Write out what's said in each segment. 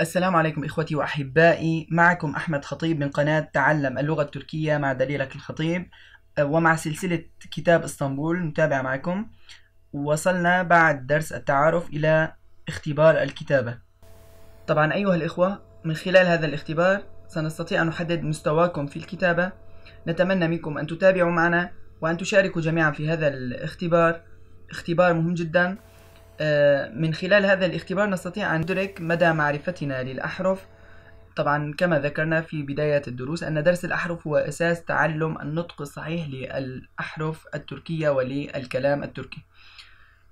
السلام عليكم إخوتي وأحبائي معكم أحمد خطيب من قناة تعلم اللغة التركية مع دليلك الخطيب آه، ومع سلسلة كتاب اسطنبول نتابع معكم وصلنا بعد درس التعارف إلى اختبار الكتابة طبعا أيها الإخوة من خلال هذا الاختبار سنستطيع أن نحدد مستواكم في الكتابة نتمنى منكم أن تتابعوا معنا وأن تشاركوا جميعا في هذا الاختبار اختبار مهم جدا آه، من خلال هذا الاختبار نستطيع أن ندرك مدى معرفتنا للأحرف طبعا كما ذكرنا في بداية الدروس أن درس الأحرف هو أساس تعلم النطق الصحيح للأحرف التركية وللكلام التركي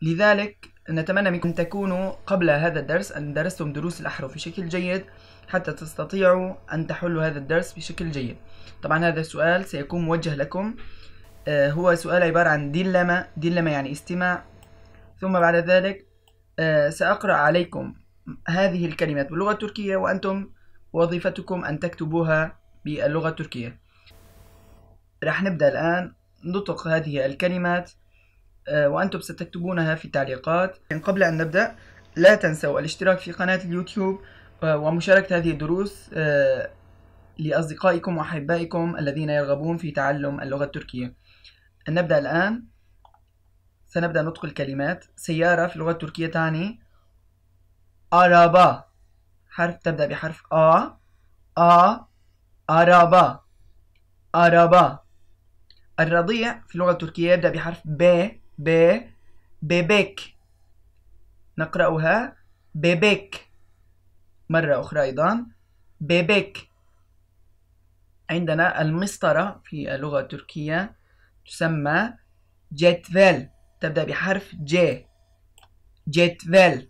لذلك نتمنى منكم أن تكونوا قبل هذا الدرس أن درستم دروس الأحرف بشكل جيد حتى تستطيعوا أن تحلوا هذا الدرس بشكل جيد طبعا هذا السؤال سيكون موجه لكم آه، هو سؤال عبارة عن ديلما ديلما يعني استماع ثم بعد ذلك آه، سأقرأ عليكم هذه الكلمات باللغة التركية وأنتم وظيفتكم أن تكتبوها باللغة التركية رح نبدأ الآن نطق هذه الكلمات آه، وأنتم ستكتبونها في التعليقات قبل أن نبدأ لا تنسوا الاشتراك في قناة اليوتيوب آه، ومشاركة هذه الدروس لأصدقائكم وأحبائكم الذين يرغبون في تعلم اللغة التركية نبدأ الآن سنبدأ نطق الكلمات سيارة في اللغة التركية تعني أرابا حرف تبدأ بحرف آ آ أرابا أرابا الرضيع في اللغة التركية يبدأ بحرف ب ب بيبك نقرأها بيبك مرة أخرى أيضا بيبك عندنا المسطرة في اللغة التركية تسمى جتفل تبدأ بحرف ج جتفل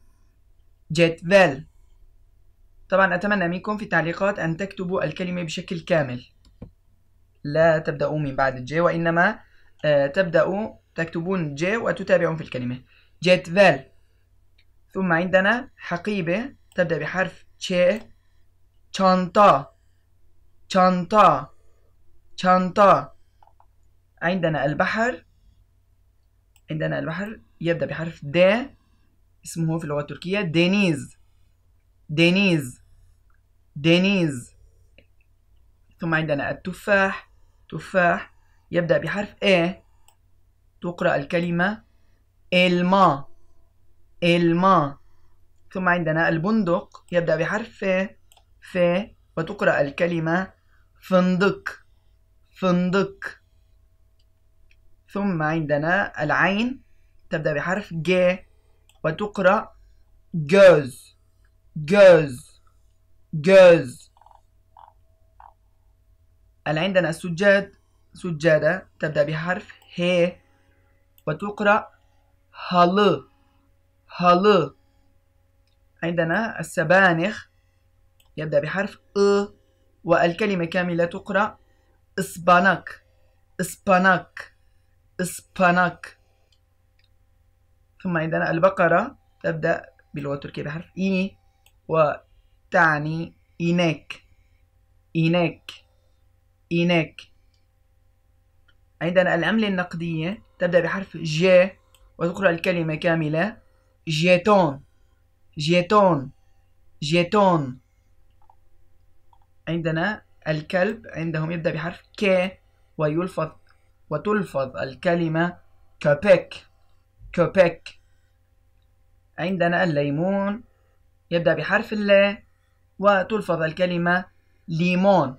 جتفل طبعا أتمنى منكم في التعليقات أن تكتبوا الكلمة بشكل كامل لا تبدأوا من بعد الج وإنما آه، تبدأوا تكتبون ج وتتابعون في الكلمة جتفل ثم عندنا حقيبة تبدأ بحرف ش شنطة شنطة شنطة عندنا البحر عندنا البحر يبدأ بحرف د اسمه في اللغة التركية دينيز دينيز دينيز ثم عندنا التفاح تفاح يبدأ بحرف اي تقرأ الكلمة إلما إلما ثم عندنا البندق يبدأ بحرف ف ف وتقرأ الكلمة فندق فندق ثم عندنا العين تبدأ بحرف ج وتقرأ جوز جوز جوز عندنا السجاد سجادة تبدأ بحرف ه وتقرأ هل هل عندنا السبانخ يبدأ بحرف أ والكلمة كاملة تقرأ إسبانك إسبانك إسباناك ثم عندنا البقرة تبدأ باللغة التركية بحرف إي وتعني إينك إينك إينك عندنا العملة النقدية تبدأ بحرف ج وتقرأ الكلمة كاملة جيتون جيتون جيتون عندنا الكلب عندهم يبدأ بحرف ك ويلفظ وتلفظ الكلمة كوبيك كوبيك عندنا الليمون يبدأ بحرف اللام وتلفظ الكلمة ليمون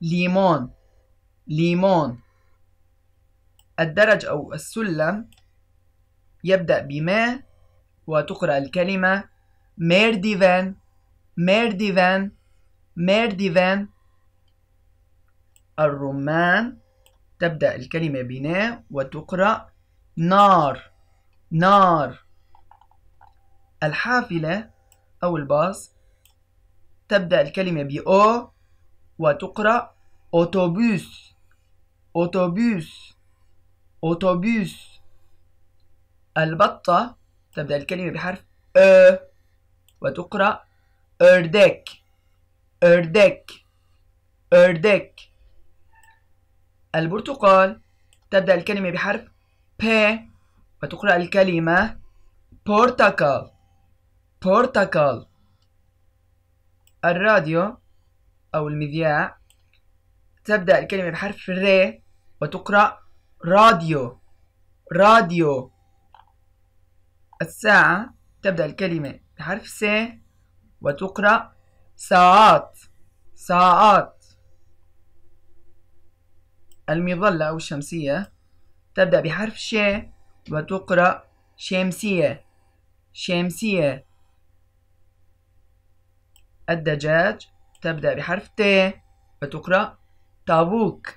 ليمون ليمون الدرج أو السلم يبدأ بما وتقرأ الكلمة ميرديفان ميرديفان ميرديفان الرمان تبدأ الكلمة بناء وتقرأ نار نار الحافلة أو الباص تبدأ الكلمة بأو وتقرأ أوتوبيس أوتوبيس أوتوبيس البطة تبدأ الكلمة بحرف أ وتقرأ أردك أردك أردك البرتقال تبدأ الكلمة بحرف ب وتقرأ الكلمة بورتقال بورتقال الراديو أو المذياع تبدأ الكلمة بحرف ر وتقرأ راديو راديو الساعة تبدأ الكلمة بحرف س وتقرأ ساعات ساعات المظلة أو الشمسية تبدأ بحرف ش وتقرأ شمسية شمسية الدجاج تبدأ بحرف ت وتقرأ تابوك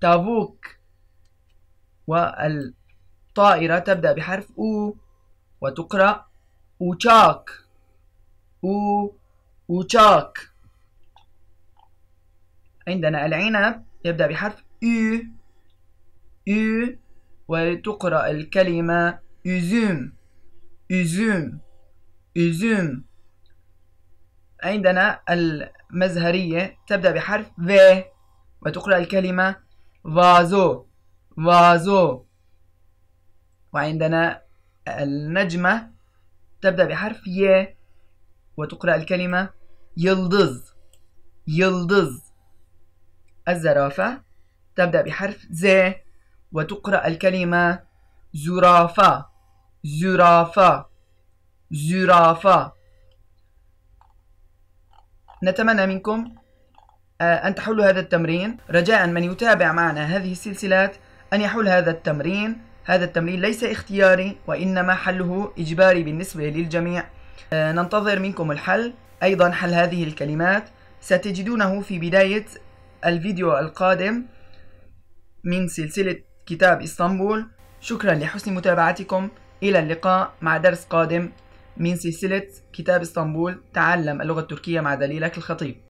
تابوك والطائرة تبدأ بحرف أو وتقرأ أوتشاك أو أوتشاك عندنا العنب يبدأ بحرف U U وتقرأ الكلمة üzüm üzüm üzüm عندنا المزهرية تبدأ بحرف V وتقرأ الكلمة vazo vazo وعندنا النجمة تبدأ بحرف ي وتقرأ الكلمة يلدز يلدز الزرافة تبدأ بحرف ز وتقرأ الكلمة زرافة زرافة زرافة نتمنى منكم آه، أن تحلوا هذا التمرين رجاء من يتابع معنا هذه السلسلات أن يحل هذا التمرين هذا التمرين ليس اختياري وإنما حله إجباري بالنسبة للجميع آه، ننتظر منكم الحل أيضا حل هذه الكلمات ستجدونه في بداية الفيديو القادم من سلسلة كتاب اسطنبول شكرا لحسن متابعتكم إلى اللقاء مع درس قادم من سلسلة كتاب اسطنبول تعلم اللغة التركية مع دليلك الخطيب